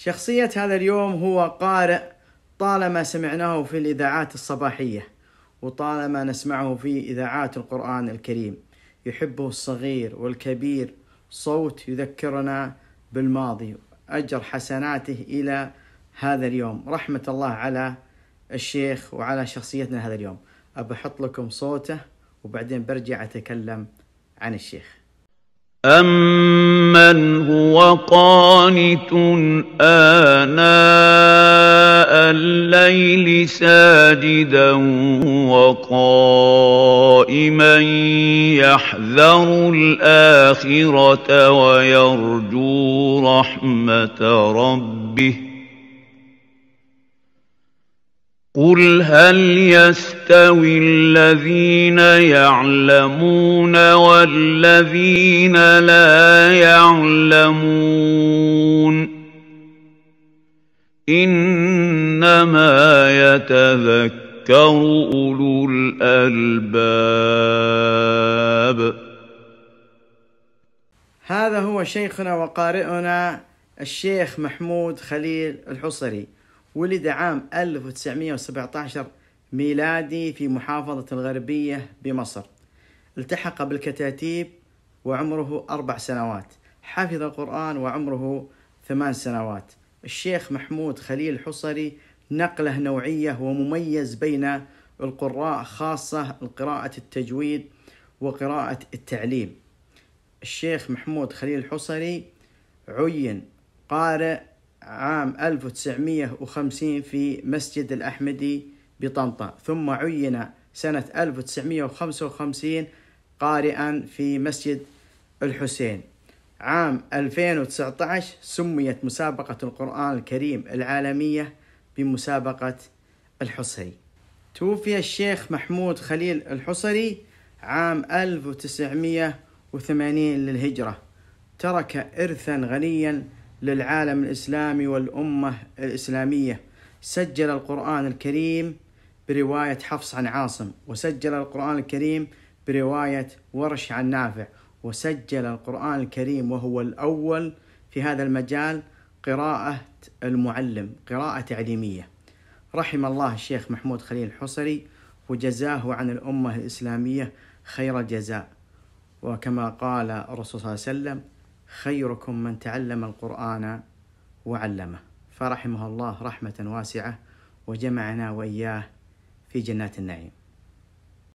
شخصية هذا اليوم هو قارئ طالما سمعناه في الإذاعات الصباحية وطالما نسمعه في إذاعات القرآن الكريم يحبه الصغير والكبير صوت يذكرنا بالماضي أجر حسناته إلى هذا اليوم رحمة الله على الشيخ وعلى شخصيتنا هذا اليوم أبحط لكم صوته وبعدين برجع أتكلم عن الشيخ أَمَّنْ هُوَ قَانِتٌ آنَاءَ اللَّيْلِ سَاجِدًا وَقَائِمًا يَحْذَرُ الْآخِرَةَ وَيَرْجُو رَحْمَةَ رَبِّهِ قل هل يستوي الذين يعلمون والذين لا يعلمون انما يتذكر اولو الالباب هذا هو شيخنا وقارئنا الشيخ محمود خليل الحصري ولد عام 1917 ميلادي في محافظة الغربية بمصر التحق بالكتاتيب وعمره أربع سنوات حفظ القرآن وعمره ثمان سنوات الشيخ محمود خليل الحصري نقله نوعية ومميز بين القراء خاصة قراءة التجويد وقراءة التعليم الشيخ محمود خليل الحصري عين قارئ عام 1950 في مسجد الأحمدي بطنطا ثم عين سنة 1955 قارئا في مسجد الحسين عام 2019 سميت مسابقة القرآن الكريم العالمية بمسابقة الحصري توفي الشيخ محمود خليل الحصري عام 1980 للهجرة ترك إرثا غنيا للعالم الاسلامي والامه الاسلاميه سجل القران الكريم بروايه حفص عن عاصم وسجل القران الكريم بروايه ورش عن نافع وسجل القران الكريم وهو الاول في هذا المجال قراءه المعلم قراءه تعليميه رحم الله الشيخ محمود خليل الحصري وجزاه عن الامه الاسلاميه خير الجزاء وكما قال الرسول صلى الله عليه وسلم خيركم من تعلم القرآن وعلمه فرحمه الله رحمة واسعة وجمعنا وإياه في جنات النعيم